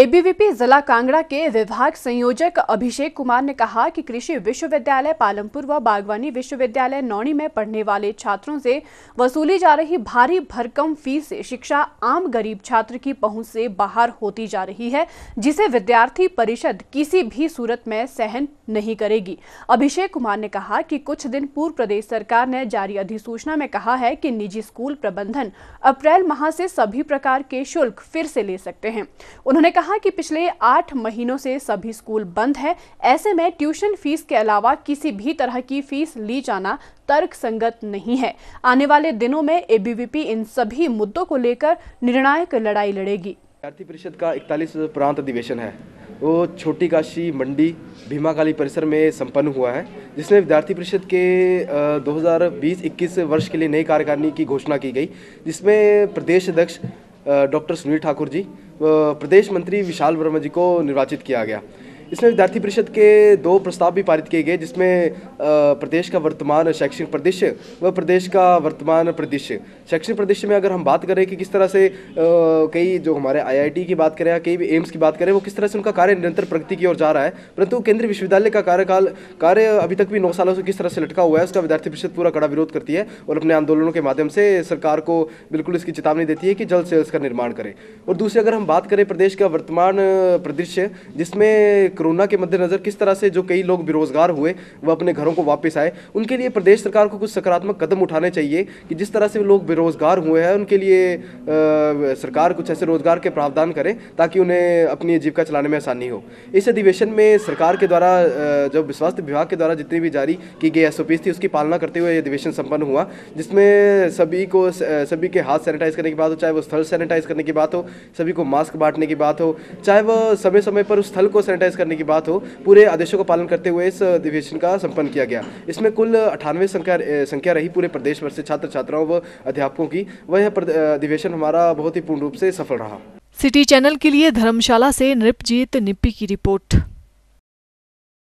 ABVP जिला कांगड़ा के विभाग संयोजक अभिषेक कुमार ने कहा कि कृषि विश्वविद्यालय पालमपुर व बागवानी विश्वविद्यालय नौणी में पढ़ने वाले छात्रों से वसूली जा रही भारी भरकम फीस से शिक्षा आम गरीब छात्र की पहुंच से बाहर होती जा रही है जिसे विद्यार्थी परिषद किसी भी सूरत में सहन नहीं करेगी अभिषेक कुमार ने कहा कि कुछ दिन पूर्व प्रदेश सरकार ने जारी अधिसूचना में कहा है कि निजी स्कूल प्रबंधन अप्रैल माह से सभी प्रकार के शुल्क फिर से ले सकते हैं उन्होंने कहा कहा कि पिछले आठ महीनों से सभी स्कूल बंद है ऐसे में ट्यूशन फीस के अलावा किसी भी तरह की फीस ली जाना तर्क संगत नहीं है आने वाले दिनों में एबीवीपी इन सभी मुद्दों को लेकर निर्णायक लड़ाई लड़ेगी विद्यार्थी परिषद का इकतालीस प्रांत अधिवेशन है वो छोटी काशी मंडी भीमाकाली परिसर में संपन्न हुआ है जिसमें विद्यार्थी परिषद के 2020-21 वर्ष के लिए नई कार्यकारिणी की घोषणा की गई जिसमें प्रदेश अध्यक्ष डॉक्टर सुनील ठाकुर जी प्रदेश मंत्री विशाल वर्मा जी को निर्वाचित किया गया इसमें विद्यार्थी परिषद के दो प्रस्ताव भी पारित किए गए जिसमें प्रदेश का वर्तमान शैक्षणिक परिदृश्य व प्रदेश का वर्तमान परिदृश्य शैक्षणिक परिदृश्य में अगर हम बात करें कि किस तरह से कई जो हमारे आईआईटी की बात करें या कई भी एम्स की बात करें वो किस तरह से उनका कार्य निरंतर प्रगति की ओर जा रहा है परंतु केंद्रीय विश्वविद्यालय का कार्यकाल कार्य अभी तक भी नौ सालों से किस तरह से लटका हुआ है उसका विद्यार्थी परिषद पूरा कड़ा विरोध करती है और अपने आंदोलनों के माध्यम से सरकार को बिल्कुल इसकी चेतावनी देती है कि जल्द से जल्द इसका निर्माण करें और दूसरी अगर हम बात करें प्रदेश का वर्तमान परिदृश्य जिसमें कोरोना के मद्देनज़र किस तरह से जो कई लोग बेरोजगार हुए वह अपने घरों को वापस आए उनके लिए प्रदेश सरकार को कुछ सकारात्मक कदम उठाने चाहिए कि जिस तरह से लोग बेरोजगार हुए हैं उनके लिए आ, सरकार कुछ ऐसे रोजगार के प्रावधान करें ताकि उन्हें अपनी जीविका चलाने में आसानी हो इस अधिवेशन में सरकार के द्वारा जो स्वास्थ्य विभाग के द्वारा जितनी भी जारी की गई एस थी उसकी पालना करते हुए अधिवेशन संपन्न हुआ जिसमें सभी को सभी के हाथ सैनिटाइज करने की बात हो चाहे वो स्थल सैनिटाइज करने की बात हो सभी को मास्क बांटने की बात हो चाहे वह समय समय पर उस स्थल को सैनिटाइज करने करने की बात हो पूरे आदेशों का पालन करते हुए इस अधिवेशन का संपन्न किया गया इसमें कुल अठानवे संख्या संख्या रही पूरे प्रदेश भर से छात्र छात्राओं व अध्यापकों की वह अधिवेशन हमारा बहुत ही पूर्ण रूप से सफल रहा सिटी चैनल के लिए धर्मशाला से नृपजीत निप्पी की रिपोर्ट